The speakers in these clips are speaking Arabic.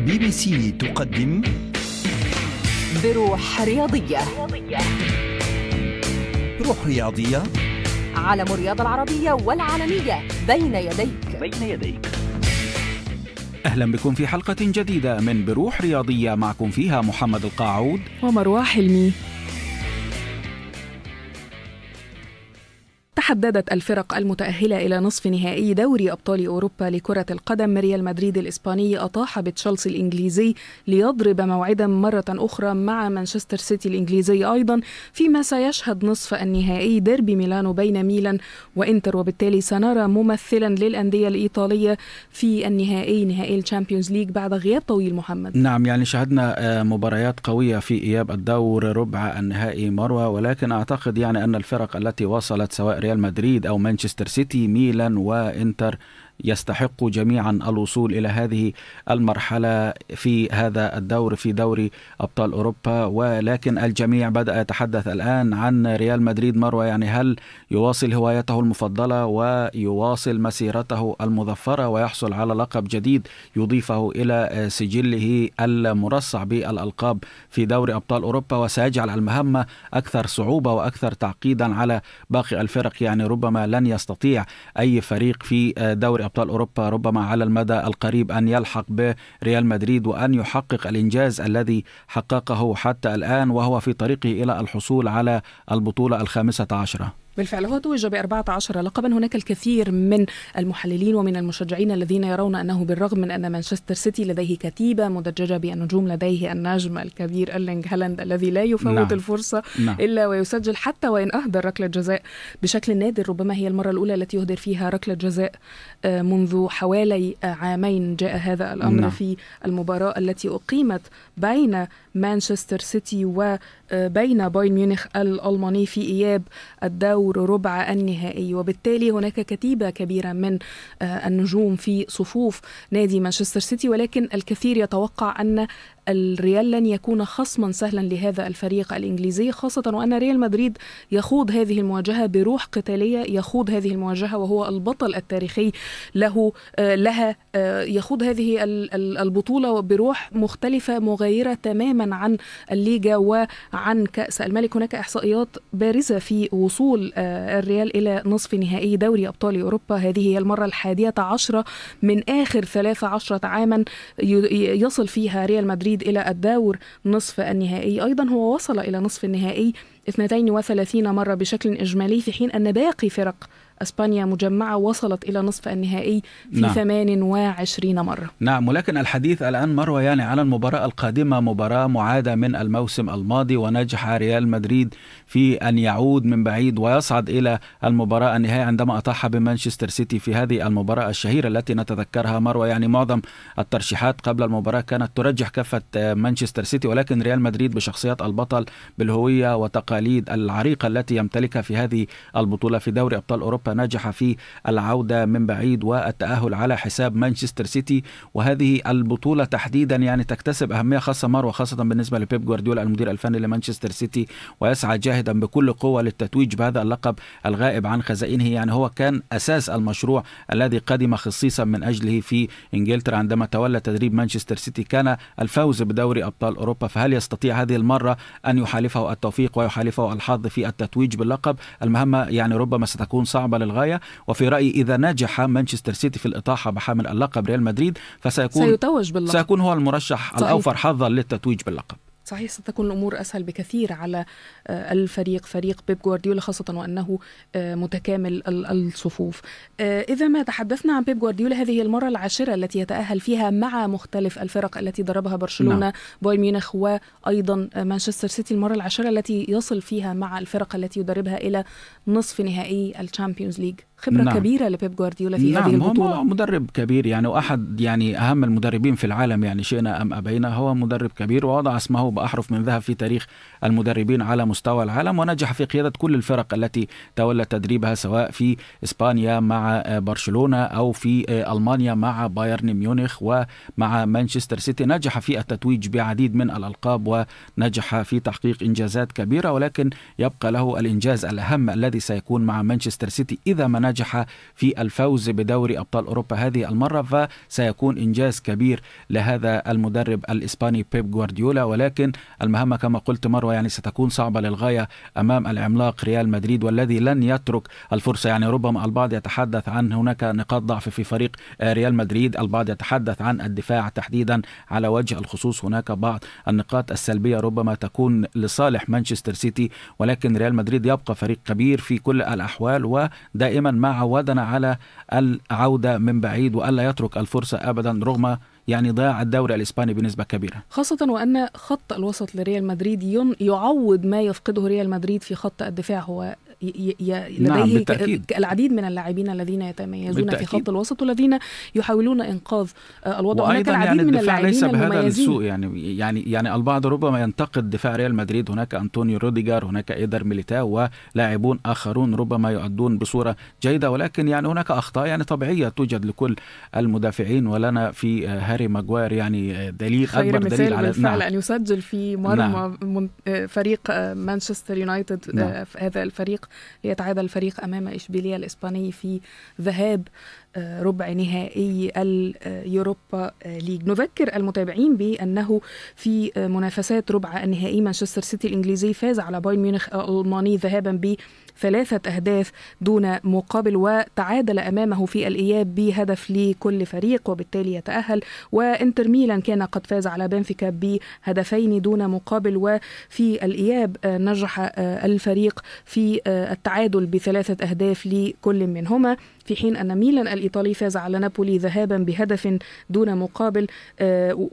بي بي سي تقدم بروح رياضية بروح رياضية عالم الرياضة العربية والعالمية بين يديك بين يديك أهلا بكم في حلقة جديدة من بروح رياضية معكم فيها محمد القاعود ومروى حلمي حددت الفرق المتأهلة إلى نصف نهائي دوري أبطال أوروبا لكرة القدم ريال مدريد الإسباني أطاح بتشيلسي الإنجليزي ليضرب موعدا مرة أخرى مع مانشستر سيتي الإنجليزي أيضا فيما سيشهد نصف النهائي ديربي ميلانو بين ميلان وإنتر وبالتالي سنرى ممثلا للأندية الإيطالية في النهائي نهائي الشامبيونز ليج بعد غياب طويل محمد نعم يعني شهدنا آه، مباريات قوية في إياب الدور ربع النهائي مروى ولكن أعتقد يعني أن الفرق التي وصلت سواء ريال ريال مدريد او مانشستر سيتي ميلان وانتر يستحق جميعا الوصول الى هذه المرحله في هذا الدور في دوري ابطال اوروبا ولكن الجميع بدا يتحدث الان عن ريال مدريد مروه يعني هل يواصل هوايته المفضله ويواصل مسيرته المظفره ويحصل على لقب جديد يضيفه الى سجله المرصع بالالقاب في دوري ابطال اوروبا وسيجعل المهمه اكثر صعوبه واكثر تعقيدا على باقي الفرق يعني ربما لن يستطيع اي فريق في دوري أبطال أوروبا ربما على المدى القريب أن يلحق بريال مدريد وأن يحقق الإنجاز الذي حققه حتى الآن وهو في طريقه إلى الحصول على البطولة الخامسة عشرة بالفعل هو توج ب 14 لقبا هناك الكثير من المحللين ومن المشجعين الذين يرون انه بالرغم من ان مانشستر سيتي لديه كتيبه مدججه بالنجوم لديه النجم الكبير ايرلينج هالاند الذي لا يفوت نعم. الفرصه نعم. الا ويسجل حتى وان اهدر ركله جزاء بشكل نادر ربما هي المره الاولى التي يهدر فيها ركله جزاء آه، منذ حوالي آه، عامين جاء هذا الامر نعم. في المباراه التي اقيمت بين مانشستر سيتي وبين آه، بايرن ميونخ الالماني في اياب الدوري دور ربع النهائي وبالتالي هناك كتيبة كبيرة من آه، النجوم في صفوف نادي مانشستر سيتي ولكن الكثير يتوقع أن الريال لن يكون خصما سهلا لهذا الفريق الإنجليزي خاصة وأن ريال مدريد يخوض هذه المواجهة بروح قتالية يخوض هذه المواجهة وهو البطل التاريخي له آه، لها آه، يخوض هذه البطولة بروح مختلفة مغايرة تماما عن الليجا وعن كأس الملك هناك إحصائيات بارزة في وصول آه، الريال إلى نصف نهائي دوري أبطال أوروبا هذه هي المرة الحادية عشرة من آخر 13 عاما يصل فيها ريال مدريد مدريد إلى الدور نصف النهائي أيضا هو وصل إلى نصف النهائي 32 مرة بشكل إجمالي في حين أن باقي فرق أسبانيا مجمعة وصلت إلى نصف النهائي في نعم. 28 مرة نعم ولكن الحديث الآن مروى يعني على المباراة القادمة مباراة معادة من الموسم الماضي ونجح ريال مدريد في أن يعود من بعيد ويصعد إلى المباراة النهائية عندما أطاح بمانشستر سيتي في هذه المباراة الشهيرة التي نتذكرها مروى يعني معظم الترشيحات قبل المباراة كانت ترجح كفة مانشستر سيتي ولكن ريال مدريد بشخصيات البطل بالهوية وتقاليد العريقة التي يمتلكها في هذه البطولة في دوري أبطال أوروبا نجح في العودة من بعيد والتأهل على حساب مانشستر سيتي وهذه البطولة تحديدا يعني تكتسب أهمية خاصة مروة خاصة بالنسبة لبيب جوارديولا المدير الفني لمانشستر سيتي ويسعى جاهدا بكل قوة للتتويج بهذا اللقب الغائب عن خزائنه يعني هو كان أساس المشروع الذي قدم خصيصا من أجله في إنجلترا عندما تولى تدريب مانشستر سيتي كان الفوز بدوري أبطال أوروبا فهل يستطيع هذه المرة أن يحالفه التوفيق ويحالفه الحظ في التتويج باللقب المهمة يعني ربما ستكون صعبة طوال الغايه وفي رايي اذا نجح مانشستر سيتي في الاطاحه بحامل اللقب ريال مدريد فسيكون سيتوج باللقب سيكون هو المرشح صحيح. الاوفر حظا للتتويج باللقب صحيح ستكون الامور اسهل بكثير على آه، الفريق فريق بيب جوارديولا خاصه وانه آه، متكامل الصفوف آه، اذا ما تحدثنا عن بيب جوارديولا هذه المره العاشره التي يتاهل فيها مع مختلف الفرق التي دربها برشلونه نعم. بايرن ميونخ وايضا مانشستر سيتي المره العاشره التي يصل فيها مع الفرق التي يدربها الى نصف نهائي الشامبيونز ليج خبره نعم. كبيره لبيب جوارديولا في نعم هذه البطوله هو مدرب كبير يعني واحد يعني اهم المدربين في العالم يعني شئنا ام ابينا هو مدرب كبير ووضع اسمه باحرف من ذهب في تاريخ المدربين على مستوى العالم ونجح في قياده كل الفرق التي تولى تدريبها سواء في اسبانيا مع آه، برشلونه او في آه، المانيا مع بايرن ميونخ ومع مانشستر سيتي نجح في التتويج بعديد من الالقاب ونجح في تحقيق انجازات كبيره ولكن يبقى له الانجاز الاهم الذي سيكون مع مانشستر سيتي اذا ما ناجحة في الفوز بدوري أبطال أوروبا هذه المرة فسيكون إنجاز كبير لهذا المدرب الإسباني بيب جوارديولا ولكن المهمة كما قلت مروة يعني ستكون صعبة للغاية أمام العملاق ريال مدريد والذي لن يترك الفرصة يعني ربما البعض يتحدث عن هناك نقاط ضعف في فريق ريال مدريد البعض يتحدث عن الدفاع تحديدا على وجه الخصوص هناك بعض النقاط السلبية ربما تكون لصالح مانشستر سيتي ولكن ريال مدريد يبقى فريق كبير في كل الأحوال ودائما ما عودنا على العودة من بعيد وألا يترك الفرصة أبدا رغم يعني ضياع الدوري الاسباني بنسبه كبيره خاصه وان خط الوسط لريال مدريد يعوض ما يفقده ريال مدريد في خط الدفاع هو نعم، لديه نعم بالتأكيد. العديد من اللاعبين الذين يتميزون بالتأكيد. في خط الوسط والذين يحاولون انقاذ آه، الوضع وأيضا هناك العديد يعني من الدفاع ليس بهذا السوء يعني يعني يعني البعض ربما ينتقد دفاع ريال مدريد هناك انطونيو روديجر هناك ايدر ميليتاو ولاعبون اخرون ربما يؤدون بصوره جيده ولكن يعني هناك اخطاء يعني طبيعيه توجد لكل المدافعين ولنا في آه، هاري ماجواير يعني آه، دليل اكبر دليل على نعم. ان يسجل في نعم. مرمى نعم. فريق مانشستر يونايتد نعم. هذا الفريق ليتعادل الفريق أمام إشبيلية الإسباني في ذهاب آه، ربع نهائي اليوروبا آه، ليج نذكر المتابعين بأنه في آه، منافسات ربع النهائي مانشستر سيتي الإنجليزي فاز على بايرن ميونخ الألماني ذهابا ب ثلاثة أهداف دون مقابل وتعادل أمامه في الإياب بهدف لكل فريق وبالتالي يتأهل وإنتر ميلان كان قد فاز على بنفيكا بهدفين دون مقابل وفي الإياب آه، نجح آه، الفريق في آه، التعادل بثلاثة أهداف لكل منهما في حين أن ميلان الإيطالي فاز على نابولي ذهابا بهدف دون مقابل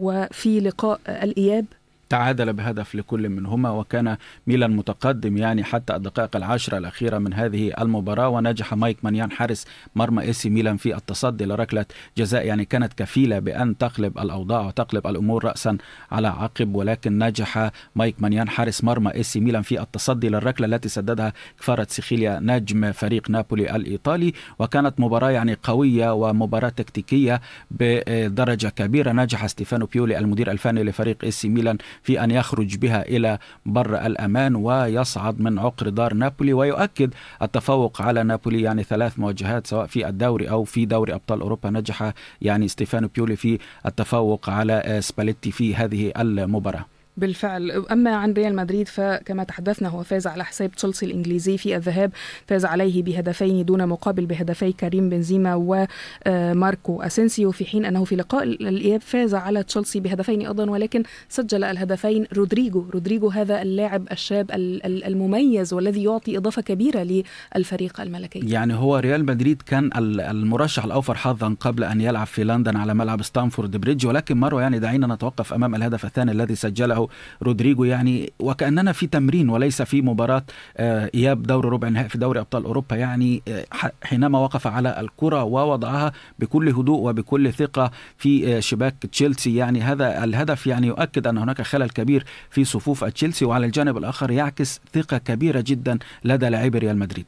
وفي لقاء الإياب تعادل بهدف لكل منهما وكان ميلان متقدم يعني حتى الدقائق العشرة الأخيرة من هذه المباراة ونجح مايك مانيان حارس مرمى إيسي ميلان في التصدي لركلة جزاء يعني كانت كفيلة بأن تقلب الأوضاع وتقلب الأمور رأسا على عقب ولكن نجح مايك مانيان حارس مرمى إيسي ميلان في التصدي للركلة التي سددها كفارة سيخيليا نجم فريق نابولي الإيطالي وكانت مباراة يعني قوية ومباراة تكتيكية بدرجة كبيرة نجح ستيفانو بيولي المدير الفني لفريق إيسي ميلان في أن يخرج بها إلى بر الأمان ويصعد من عقر دار نابولي ويؤكد التفوق على نابولي يعني ثلاث مواجهات سواء في الدوري أو في دوري أبطال أوروبا نجح يعني ستيفانو بيولي في التفوق على آه، سباليتي في هذه المباراة بالفعل أما عن ريال مدريد فكما تحدثنا هو فاز على حساب تشيلسي الإنجليزي في الذهاب فاز عليه بهدفين دون مقابل بهدفي كريم بنزيما وماركو آه، أسينسيو في حين أنه في لقاء الإياب فاز على تشيلسي بهدفين أيضا ولكن سجل الهدفين رودريجو رودريجو هذا اللاعب الشاب المميز والذي يعطي إضافة كبيرة للفريق الملكي يعني هو ريال مدريد كان المرشح الأوفر حظا قبل أن يلعب في لندن على ملعب ستانفورد بريدج ولكن مروه يعني دعينا نتوقف أمام الهدف الثاني الذي سجله رودريجو يعني وكاننا في تمرين وليس في مباراه آه، اياب دور ربع النهائي في دوري ابطال اوروبا يعني آه، حينما وقف على الكره ووضعها بكل هدوء وبكل ثقه في آه، شباك تشيلسي يعني هذا الهدف يعني يؤكد ان هناك خلل كبير في صفوف تشيلسي وعلى الجانب الاخر يعكس ثقه كبيره جدا لدى لاعبي ريال مدريد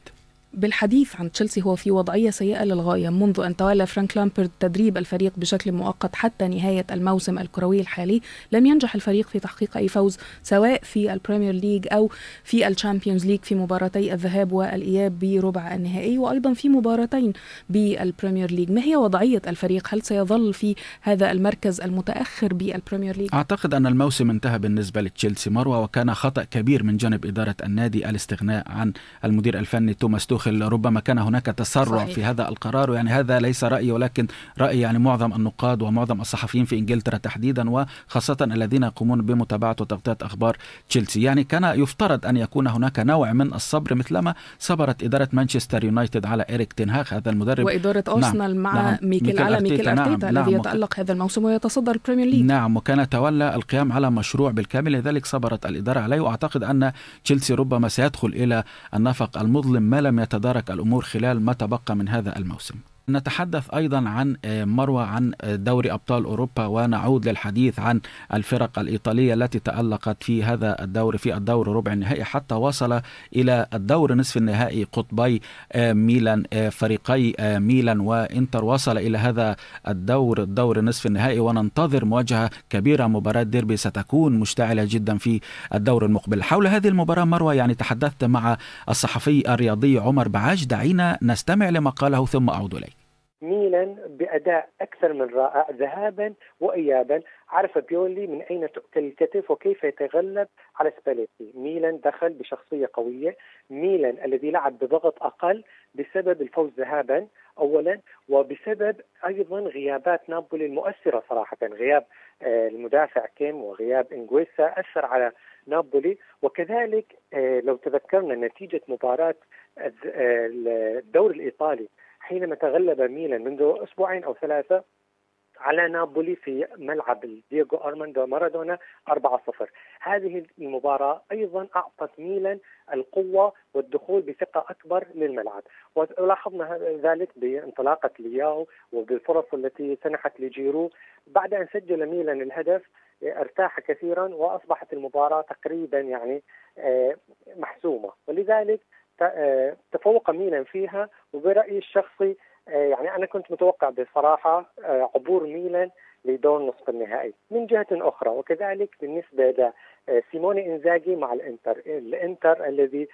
بالحديث عن تشيلسي هو في وضعية سيئة للغاية منذ أن تولى فرانك لامبرد تدريب الفريق بشكل مؤقت حتى نهاية الموسم الكروي الحالي لم ينجح الفريق في تحقيق أي فوز سواء في البريمير ليج أو في الشامبيونز ليج في مباراتي الذهاب والإياب بربع النهائي وأيضا في مباراتين بالبريمير ليج ما هي وضعية الفريق هل سيظل في هذا المركز المتأخر بالبريمير ليج أعتقد أن الموسم انتهى بالنسبة لتشيلسي مروة وكان خطأ كبير من جانب إدارة النادي الاستغناء عن المدير الفني توماس الداخل ربما كان هناك تسرع صحيح. في هذا القرار ويعني هذا ليس رأيي ولكن رأي يعني معظم النقاد ومعظم الصحفيين في إنجلترا تحديدا وخاصة الذين يقومون بمتابعة وتغطية أخبار تشيلسي يعني كان يفترض أن يكون هناك نوع من الصبر مثلما صبرت إدارة مانشستر يونايتد على إيريك تنهاغ هذا المدرب وإدارة نعم، أرسنال نعم. مع نعم. ميكيل, على ميكيل أرتيتا نعم. الذي نعم. يتألق هذا الموسم ويتصدر البريمير ليج نعم وكان يتولى القيام على مشروع بالكامل لذلك صبرت الإدارة عليه وأعتقد أن تشيلسي ربما سيدخل إلى النفق المظلم ما لم يت تتدارك الأمور خلال ما تبقى من هذا الموسم نتحدث ايضا عن آه، مروى عن آه، دوري ابطال اوروبا ونعود للحديث عن الفرق الايطاليه التي تالقت في هذا الدور في الدور ربع النهائي حتى وصل الى الدور نصف النهائي قطبي آه، ميلان فريقي ميلان وانتر وصل الى هذا الدور الدور نصف النهائي وننتظر مواجهه كبيره مباراه ديربي ستكون مشتعله جدا في الدور المقبل حول هذه المباراه مروى يعني تحدثت مع الصحفي الرياضي عمر بعاش دعينا نستمع لما قاله ثم اعود اليه ميلان باداء اكثر من رائع ذهابا وايابا عرف بيولي من اين تؤكل الكتف وكيف يتغلب على سباليتي ميلان دخل بشخصيه قويه ميلان الذي لعب بضغط اقل بسبب الفوز ذهابا اولا وبسبب ايضا غيابات نابولي المؤثره صراحه غياب آه، المدافع كيم وغياب انجويسا اثر على نابولي وكذلك آه، لو تذكرنا نتيجه مباراه آه، الدوري الايطالي حينما تغلب ميلان منذ أسبوعين أو ثلاثة على نابولي في ملعب دييغو أرماندو مارادونا 4-0 هذه المباراة أيضا أعطت ميلان القوة والدخول بثقة أكبر للملعب ولاحظنا ذلك بانطلاقة لياو وبالفرص التي سنحت لجيرو بعد أن سجل ميلان الهدف ارتاح كثيرا وأصبحت المباراة تقريبا يعني آه، محسومة ولذلك آه، تفوق ميلان فيها وبرايي الشخصي آه، يعني انا كنت متوقع بصراحه آه، عبور ميلان لدور نصف النهائي من جهه اخرى وكذلك بالنسبه لسيموني انزاجي مع الانتر الانتر الذي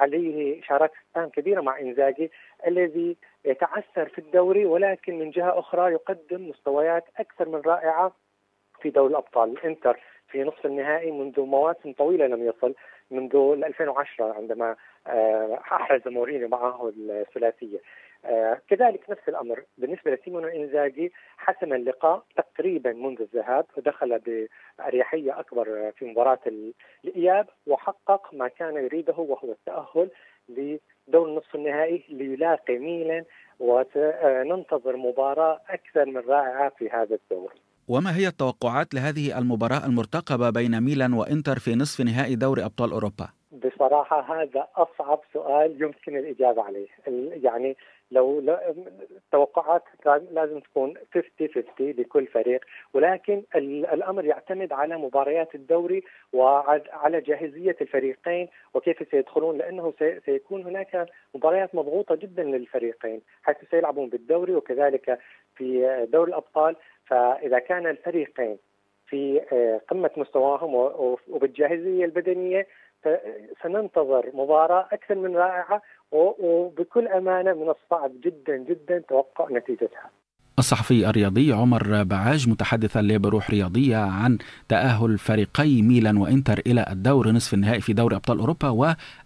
عليه اشارات استفهام كبيره مع انزاجي الذي يتعثر في الدوري ولكن من جهه اخرى يقدم مستويات اكثر من رائعه في دوري الابطال الانتر في نصف النهائي منذ مواسم طويله لم يصل منذ 2010 عندما آه، أحرز مورينيو معه الثلاثية آه، كذلك نفس الأمر بالنسبة لسيمونو إنزاجي حسم اللقاء تقريبا منذ الذهاب ودخل بأريحية أكبر في مباراة الإياب وحقق ما كان يريده وهو التأهل لدور النصف النهائي ليلاقي ميلان وننتظر مباراة أكثر من رائعة في هذا الدور وما هي التوقعات لهذه المباراة المرتقبة بين ميلان وإنتر في نصف نهائي دوري أبطال أوروبا؟ بصراحة هذا أصعب سؤال يمكن الإجابة عليه يعني لو التوقعات لازم تكون 50 50 لكل فريق ولكن الامر يعتمد على مباريات الدوري وعلى جاهزيه الفريقين وكيف سيدخلون لانه سيكون هناك مباريات مضغوطه جدا للفريقين حيث سيلعبون بالدوري وكذلك في دوري الابطال فاذا كان الفريقين في آه، قمه مستواهم وبالجاهزيه البدنيه سننتظر مباراة أكثر من رائعة وبكل أمانة من الصعب جدا جدا توقع نتيجتها الصحفي الرياضي عمر بعاج متحدثا لبروح بروح رياضية عن تأهل فريقي ميلان وإنتر إلى الدور نصف النهائي في دوري أبطال أوروبا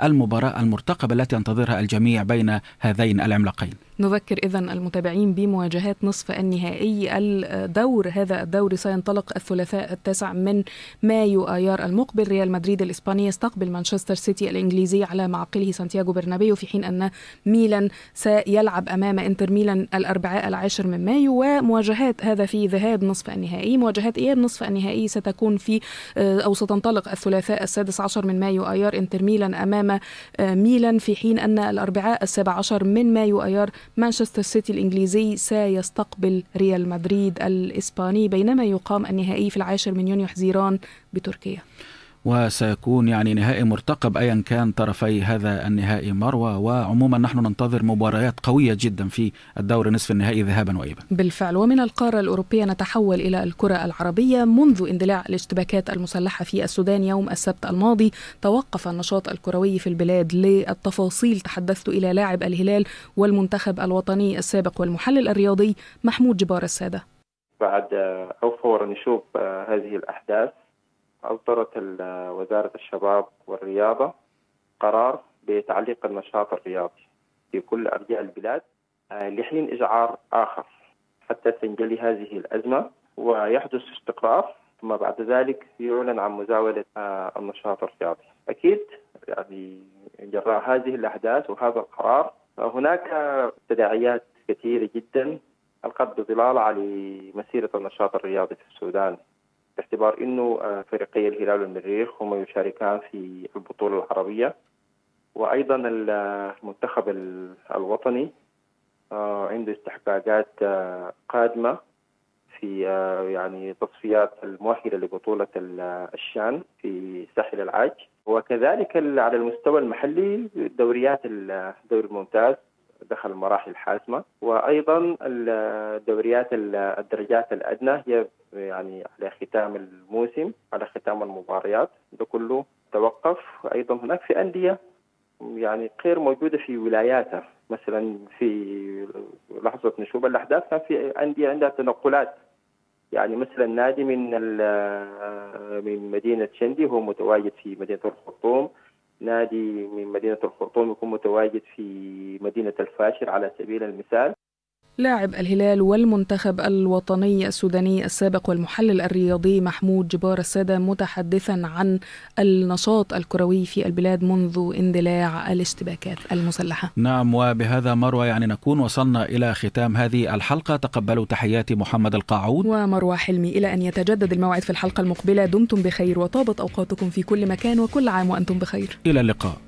والمباراة المرتقبة التي ينتظرها الجميع بين هذين العملاقين نذكر إذا المتابعين بمواجهات نصف النهائي الدور هذا الدور سينطلق الثلاثاء التاسع من مايو آيار المقبل ريال مدريد الإسباني يستقبل مانشستر سيتي الإنجليزي على معقله سانتياغو برنابيو في حين أن ميلان سيلعب أمام إنتر ميلان الأربعاء العاشر من مايو مايو ومواجهات هذا في ذهاب نصف النهائي مواجهات إياب نصف النهائي ستكون في آه، أو ستنطلق الثلاثاء السادس عشر من مايو أيار إنتر ميلان أمام آه، ميلان في حين أن الأربعاء السابع عشر من مايو أيار مانشستر سيتي الإنجليزي سيستقبل ريال مدريد الإسباني بينما يقام النهائي في العاشر من يونيو حزيران بتركيا وسيكون يعني نهائي مرتقب أيا كان طرفي هذا النهائي مروى وعموما نحن ننتظر مباريات قوية جدا في الدور نصف النهائي ذهابا وإيابا بالفعل ومن القارة الأوروبية نتحول إلى الكرة العربية منذ اندلاع الاشتباكات المسلحة في السودان يوم السبت الماضي توقف النشاط الكروي في البلاد للتفاصيل تحدثت إلى لاعب الهلال والمنتخب الوطني السابق والمحلل الرياضي محمود جبار السادة بعد أو فورا نشوف آه، هذه الأحداث أصدرت وزارة الشباب والرياضة قرار بتعليق النشاط الرياضي في كل أرجاء البلاد آه، لحين إزعار آخر حتى تنجلي هذه الأزمة ويحدث استقرار ثم بعد ذلك يعلن عن مزاولة آه، النشاط الرياضي أكيد يعني جراء هذه الأحداث وهذا القرار هناك تداعيات كثيرة جدا القد ظلال على مسيرة النشاط الرياضي في السودان باعتبار انه آه، فريقي الهلال والمريخ هما يشاركان في البطوله العربيه وايضا المنتخب الوطني آه، عنده استحقاقات آه، قادمه في يعني تصفيات المؤهله لبطوله الشان في ساحل العاج وكذلك على المستوى المحلي دوريات الدوري الممتاز دخل المراحل الحاسمه وايضا الدوريات الدرجات الادنى هي يعني على ختام الموسم على ختام المباريات ده كله توقف ايضا هناك في انديه يعني غير موجوده في ولاياتها مثلا في لحظه نشوب الاحداث كان في انديه عندها تنقلات يعني مثلا نادي من من مدينه شندي هو متواجد في مدينه الخرطوم نادي من مدينة الخرطوم يكون متواجد في مدينة الفاشر على سبيل المثال لاعب الهلال والمنتخب الوطني السوداني السابق والمحلل الرياضي محمود جبار السادة متحدثا عن النشاط الكروي في البلاد منذ اندلاع الاشتباكات المسلحة نعم وبهذا مروى يعني نكون وصلنا إلى ختام هذه الحلقة تقبلوا تحياتي محمد القاعود ومروى حلمي إلى أن يتجدد الموعد في الحلقة المقبلة دمتم بخير وطابت أوقاتكم في كل مكان وكل عام وأنتم بخير إلى اللقاء